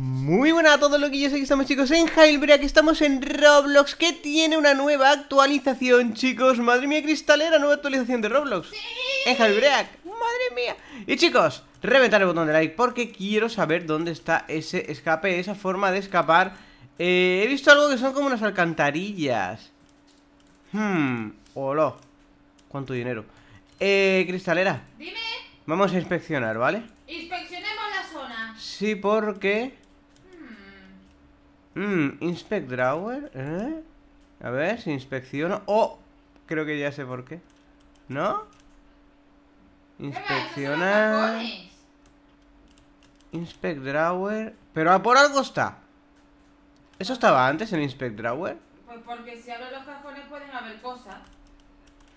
Muy buenas a todos los que yo sé estamos chicos en Jailbreak, estamos en Roblox que tiene una nueva actualización chicos Madre mía cristalera, nueva actualización de Roblox sí. En Jailbreak, madre mía Y chicos, reventar el botón de like porque quiero saber dónde está ese escape, esa forma de escapar eh, He visto algo que son como unas alcantarillas Hmm, hola Cuánto dinero Eh, cristalera Dime Vamos a inspeccionar, ¿vale? Inspeccionemos la zona Sí, porque... Mmm, Inspect Drawer, ¿eh? A ver, si inspecciona. o oh, Creo que ya sé por qué. ¿No? Inspeccionar... Inspect Drawer... Pero a por algo está. ¿Eso estaba antes en Inspect Drawer? Pues porque si abro los cajones pueden haber cosas.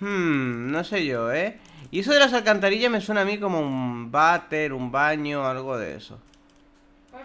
Hmm, no sé yo, ¿eh? Y eso de las alcantarillas me suena a mí como un váter, un baño, algo de eso. Pues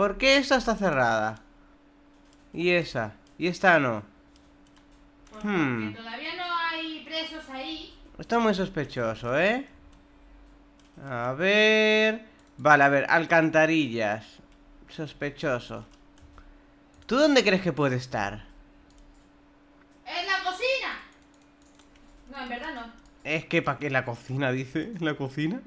¿Por qué esta está cerrada? Y esa. Y esta no. Pues todavía no hay presos ahí. Está muy sospechoso, ¿eh? A ver... Vale, a ver, alcantarillas. Sospechoso. ¿Tú dónde crees que puede estar? En la cocina. No, en verdad no. Es que, ¿para qué la cocina, dice? ¿La cocina?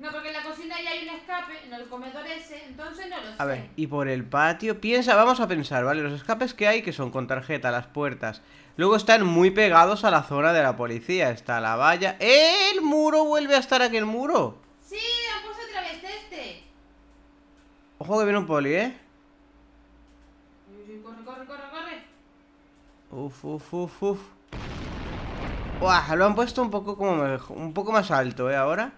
en el comedor ese, entonces no lo sé. A ver, y por el patio, piensa, vamos a pensar, ¿vale? Los escapes que hay, que son con tarjeta, las puertas. Luego están muy pegados a la zona de la policía. Está la valla. ¡Eh! ¡El muro! ¡Vuelve a estar aquí el muro! ¡Sí! vamos puesto otra vez este! Ojo que viene un poli, ¿eh? ¡Corre, corre, corre, Uf, uf, uf, uf. lo han puesto un poco como un poco más alto, ¿eh? Ahora.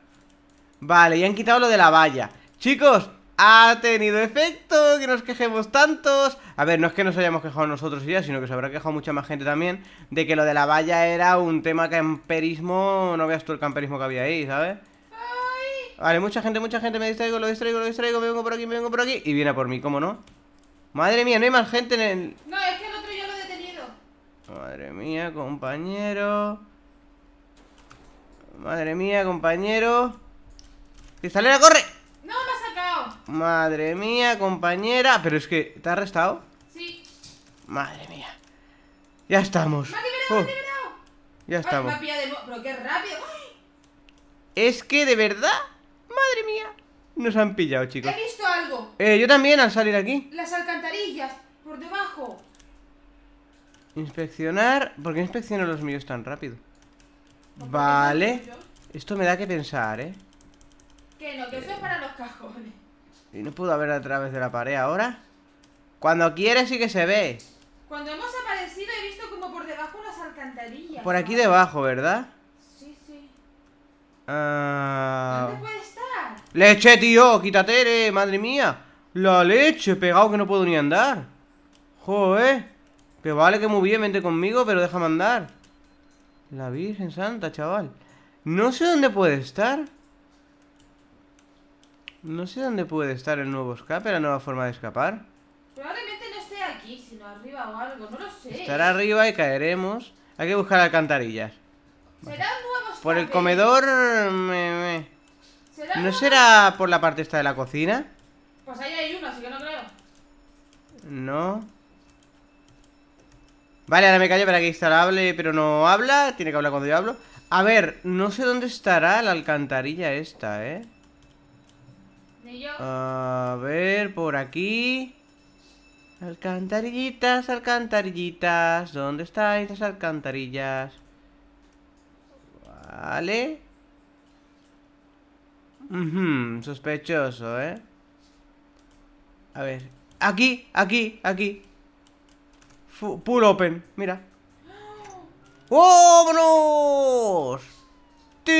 Vale, y han quitado lo de la valla. Chicos, ha tenido efecto, que nos quejemos tantos. A ver, no es que nos hayamos quejado nosotros ya, sino que se habrá quejado mucha más gente también de que lo de la valla era un tema camperismo. No veas tú el camperismo que había ahí, ¿sabes? Vale, mucha gente, mucha gente, me distraigo, lo distraigo, lo distraigo, me vengo por aquí, me vengo por aquí. Y viene por mí, ¿cómo no? Madre mía, no hay más gente en el. No, es que el otro ya lo he detenido. Madre mía, compañero. Madre mía, compañero. ¡Cristalera, corre! Madre mía, compañera Pero es que, ¿te has arrestado? Sí Madre mía Ya estamos Ya estamos Es que, de verdad Madre mía Nos han pillado, chicos He visto algo eh, yo también al salir aquí Las alcantarillas Por debajo Inspeccionar ¿Por qué inspecciono los míos tan rápido? Pues vale Esto me da que pensar, eh que no, que eso es para los cajones. ¿Y no puedo ver a través de la pared ahora? Cuando quieres sí que se ve. Cuando hemos aparecido he visto como por debajo Las alcantarillas. Por aquí debajo, ¿verdad? Sí, sí. Ah. ¿Dónde puede estar? Leche, tío, quítate, eh, madre mía. La leche, pegado que no puedo ni andar. Joder. Que vale que muy bien, vente conmigo, pero déjame andar. La Virgen Santa, chaval. No sé dónde puede estar. No sé dónde puede estar el nuevo escape, la nueva forma de escapar. Probablemente no esté aquí, sino arriba o algo, no lo sé. Estará arriba y caeremos. Hay que buscar alcantarillas. Será nuevo escape. Por el comedor... ¿No será por la parte esta de la cocina? Pues ahí hay uno, así que no creo. No. Vale, ahora me callo para que instalable, pero no habla. Tiene que hablar cuando yo hablo. A ver, no sé dónde estará la alcantarilla esta, ¿eh? A ver, por aquí. Alcantarillitas, alcantarillitas. ¿Dónde estáis las alcantarillas? Vale. sospechoso, ¿eh? A ver. Aquí, aquí, aquí. F open, mira. ¡Oh, ¡Vámonos! ¡Oh,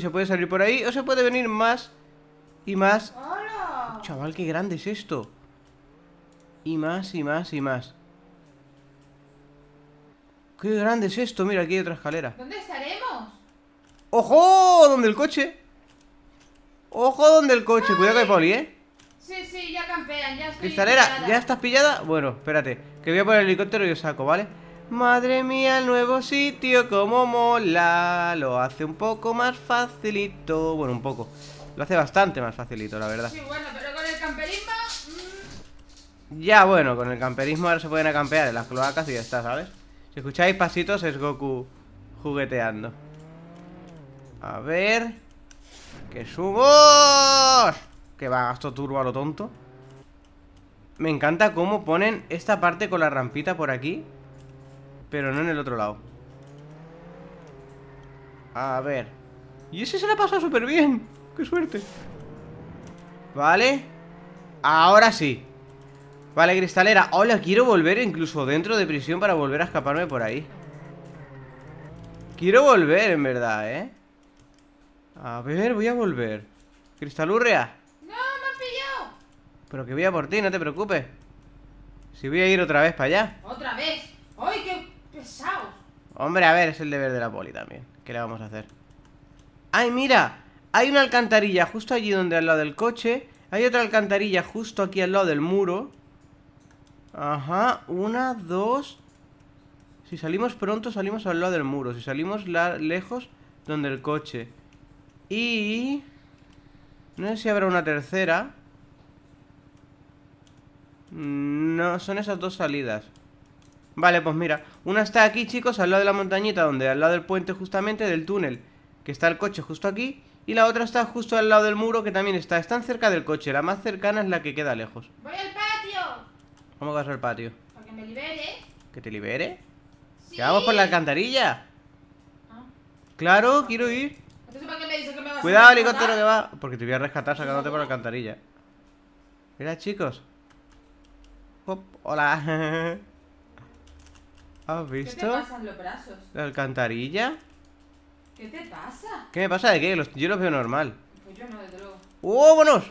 se puede salir por ahí o se puede venir más y más. Chaval, qué grande es esto. Y más, y más, y más. Qué grande es esto. Mira, aquí hay otra escalera. ¿Dónde estaremos? ¡Ojo! ¿Dónde el coche? ¡Ojo! ¿Dónde el coche? Cuidado que poli, ¿eh? Sí, sí, ya campean, ya estoy Cristalera, ¿ya estás pillada? Bueno, espérate, que voy a poner el helicóptero y os saco, ¿vale? vale Madre mía, el nuevo sitio, como mola. Lo hace un poco más facilito. Bueno, un poco. Lo hace bastante más facilito, la verdad. Sí, bueno, pero con el camperismo. Mm. Ya, bueno, con el camperismo ahora se pueden acampear en las cloacas y ya está, ¿sabes? Si escucháis pasitos, es Goku jugueteando. A ver. ¡Que subos! Que va, gasto turbo a lo tonto. Me encanta cómo ponen esta parte con la rampita por aquí. Pero no en el otro lado A ver Y ese se la ha pasado súper bien ¡Qué suerte! Vale Ahora sí Vale, cristalera Hola, quiero volver incluso dentro de prisión Para volver a escaparme por ahí Quiero volver, en verdad, ¿eh? A ver, voy a volver Cristalurrea No, me han pillado Pero que voy a por ti, no te preocupes Si voy a ir otra vez para allá ¿Otra Hombre, a ver, es el deber de la poli también ¿Qué le vamos a hacer? ¡Ay, mira! Hay una alcantarilla justo allí donde al lado del coche Hay otra alcantarilla justo aquí al lado del muro Ajá, una, dos Si salimos pronto salimos al lado del muro Si salimos lejos, donde el coche Y... No sé si habrá una tercera No, son esas dos salidas Vale, pues mira, una está aquí, chicos, al lado de la montañita, donde al lado del puente justamente, del túnel, que está el coche justo aquí, y la otra está justo al lado del muro, que también está, están cerca del coche, la más cercana es la que queda lejos. ¡Voy al patio! ¿Cómo vas al patio? que me libere. ¿Que te libere? Sí. vamos por la alcantarilla! Ah. Claro, quiero ir. Cuidado, helicóptero que va. Porque te voy a rescatar sacándote por la alcantarilla. Mira, chicos. hola. ¿Has visto? ¿Qué pasa los brazos? ¿La alcantarilla? ¿Qué te pasa? ¿Qué me pasa de qué? yo los veo normal. Pues yo no, ¡Vámonos!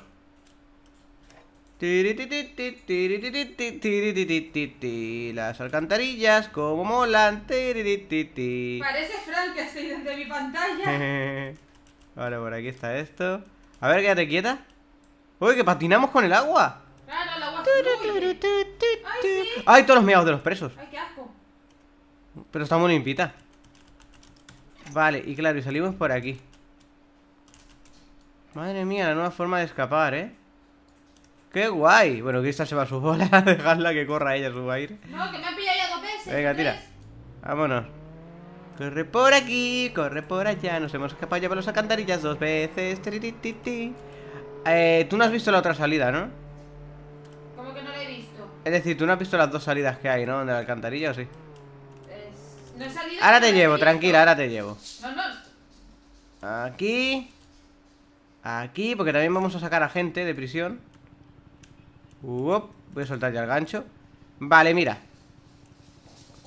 Las alcantarillas, como molan. Parece Frank que ha salido de mi pantalla. vale, por aquí está esto. A ver, quédate quieta. Uy, que patinamos con el agua. Claro, el agua. Ay, sí. Ay, todos los meados de los presos. Pero estamos limpita Vale, y claro, y salimos por aquí Madre mía, la nueva forma de escapar, ¿eh? ¡Qué guay! Bueno, Krista se va a su bola Dejarla que corra ella, su ir No, que me ha pillado ya dos veces Venga, tira Vámonos Corre por aquí, corre por allá Nos hemos escapado ya por las alcantarillas dos veces eh, Tú no has visto la otra salida, ¿no? ¿Cómo que no la he visto? Es decir, tú no has visto las dos salidas que hay, ¿no? De la alcantarilla o sí ahora te llevo, tranquila, ahora te llevo. Aquí. Aquí, porque también vamos a sacar a gente de prisión. voy a soltar ya el gancho. Vale, mira.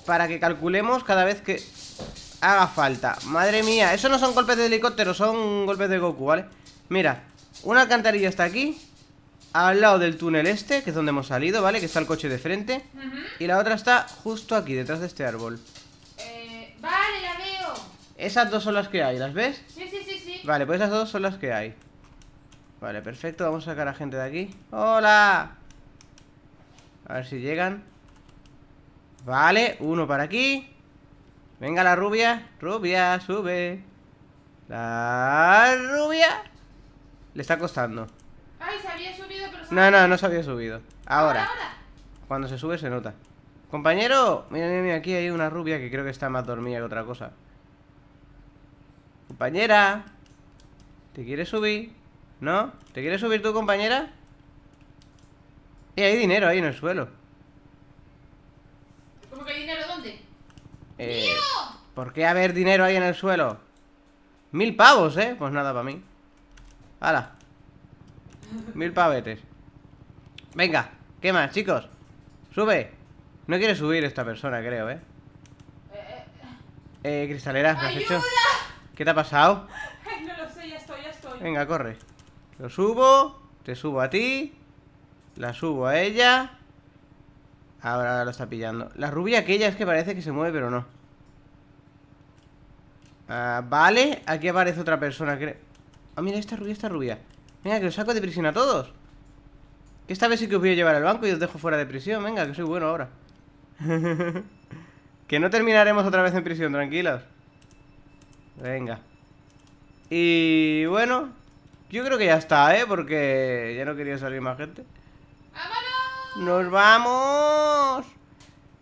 Para que calculemos cada vez que haga falta. Madre mía, eso no son golpes de helicóptero, son golpes de Goku, ¿vale? Mira, una alcantarilla está aquí al lado del túnel este, que es donde hemos salido, ¿vale? Que está el coche de frente. Y la otra está justo aquí, detrás de este árbol. Esas dos son las que hay, ¿las ves? Sí, sí, sí, sí. Vale, pues esas dos son las que hay. Vale, perfecto, vamos a sacar a gente de aquí. ¡Hola! A ver si llegan. Vale, uno para aquí. Venga la rubia. Rubia, sube. La rubia. Le está costando. Ay, se había subido, pero No, no, no se había subido. Ahora. ahora, ahora. Cuando se sube se nota. Compañero, mira, mira, mira, aquí hay una rubia que creo que está más dormida que otra cosa. Compañera ¿Te quieres subir? ¿No? ¿Te quieres subir tú, compañera? Y hay dinero ahí en el suelo ¿Cómo que hay dinero? ¿Dónde? Eh, ¿Por qué haber dinero ahí en el suelo? Mil pavos, ¿eh? Pues nada para mí ¡Hala! Mil pavetes Venga, ¿qué más, chicos? Sube No quiere subir esta persona, creo, ¿eh? Eh, eh, eh. eh cristalera has hecho? ¿Qué te ha pasado? no lo sé, ya estoy, ya estoy. Venga, corre. Lo subo, te subo a ti, la subo a ella. Ahora lo está pillando. La rubia aquella es que parece que se mueve, pero no. Ah, vale, aquí aparece otra persona. Ah, mira, esta rubia, esta rubia. Venga, que os saco de prisión a todos. esta vez sí que os voy a llevar al banco y os dejo fuera de prisión. Venga, que soy bueno ahora. que no terminaremos otra vez en prisión, tranquilos. Venga Y bueno Yo creo que ya está, ¿eh? Porque ya no quería salir más gente ¡Vámonos! ¡Nos vamos!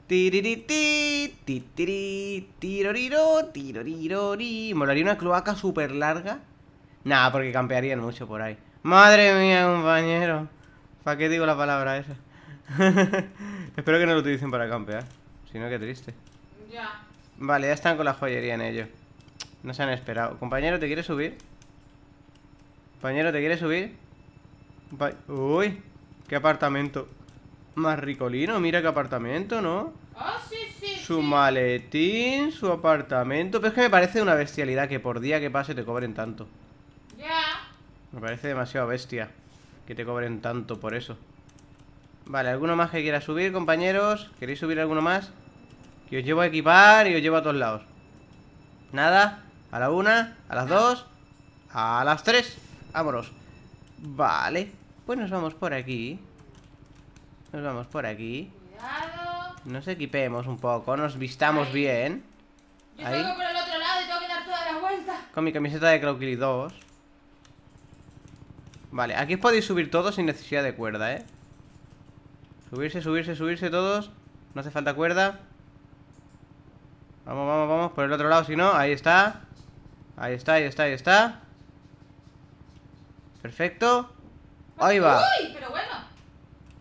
ti tiroriro, Molaría una cloaca súper larga Nada, porque campearían mucho por ahí Madre mía, compañero ¿Para qué digo la palabra esa? Espero que no lo utilicen para campear Si no, qué triste Ya Vale, ya están con la joyería en ello no se han esperado. Compañero, ¿te quieres subir? Compañero, ¿te quieres subir? Uy, qué apartamento más ricolino. Mira qué apartamento, ¿no? Ah, sí, sí, su maletín, su apartamento. Pero es que me parece una bestialidad que por día que pase te cobren tanto. Ya. Me parece demasiado bestia que te cobren tanto por eso. Vale, ¿alguno más que quiera subir, compañeros? ¿Queréis subir alguno más? Que os llevo a equipar y os llevo a todos lados. ¿Nada? A la una, a las dos, a las tres. Vámonos. Vale. Pues nos vamos por aquí. Nos vamos por aquí. Nos equipemos un poco, nos vistamos bien. Yo Tengo por el otro lado y tengo que dar toda la vuelta. Con mi camiseta de Crocodile 2. Vale, aquí podéis subir todos sin necesidad de cuerda, ¿eh? Subirse, subirse, subirse todos. No hace falta cuerda. Vamos, vamos, vamos, por el otro lado, si no, ahí está Ahí está, ahí está, ahí está. Perfecto. Ahí va. pero bueno.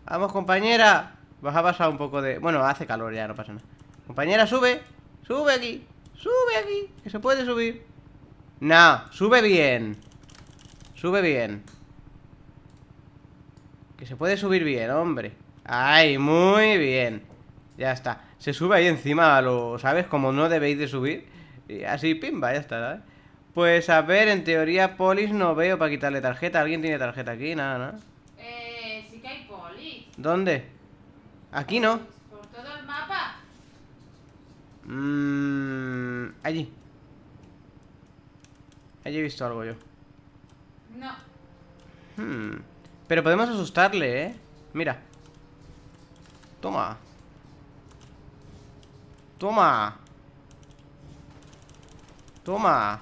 Vamos, compañera. Vas a pasar un poco de... Bueno, hace calor ya, no pasa nada. Compañera, sube. Sube aquí. Sube aquí. Que se puede subir. No, sube bien. Sube bien. Que se puede subir bien, hombre. Ay, muy bien. Ya está. Se sube ahí encima, lo, ¿sabes? Como no debéis de subir. Y así, pimba, ya está, ¿eh? Pues a ver, en teoría polis no veo para quitarle tarjeta. ¿Alguien tiene tarjeta aquí? Nada, nada. Eh, sí que hay polis. ¿Dónde? Aquí no. Por todo el mapa. Mmm. Allí. Allí he visto algo yo. No. Hmm, pero podemos asustarle, ¿eh? Mira. Toma. Toma. Toma.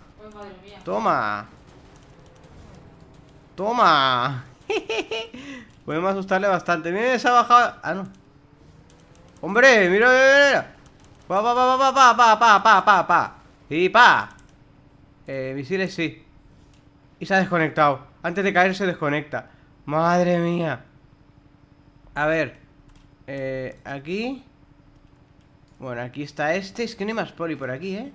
Toma. Toma. Podemos asustarle bastante. Miren esa bajada. Ah, no. Hombre, mira, mira, mira. Pa, pa, pa, pa, pa, pa, pa, pa, pa, pa. Y pa. Eh, misiles sí. Y se ha desconectado. Antes de caer se desconecta. Madre mía. A ver. Eh, aquí. Bueno, aquí está este. Es que no hay más poli por aquí, ¿eh?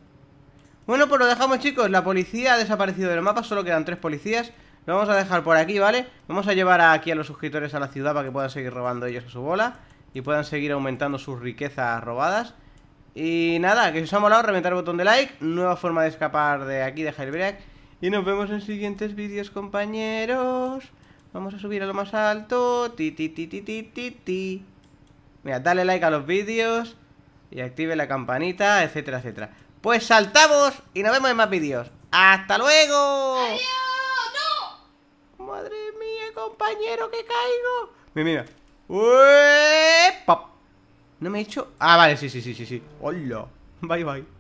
Bueno, pues lo dejamos chicos, la policía ha desaparecido del mapa, solo quedan tres policías Lo vamos a dejar por aquí, ¿vale? Vamos a llevar aquí a los suscriptores a la ciudad para que puedan seguir robando ellos a su bola Y puedan seguir aumentando sus riquezas robadas Y nada, que si os ha molado, reventar el botón de like Nueva forma de escapar de aquí, de Jailbreak Y nos vemos en siguientes vídeos, compañeros Vamos a subir a lo más alto ti, ti, ti, ti, ti, ti Mira, dale like a los vídeos y active la campanita, etcétera, etcétera. Pues saltamos y nos vemos en más vídeos. ¡Hasta luego! ¡Adiós! ¡No! Madre mía, compañero, que caigo. Mira, mira. pop. No me he hecho. Ah, vale, sí, sí, sí, sí, sí. Hola. Bye, bye.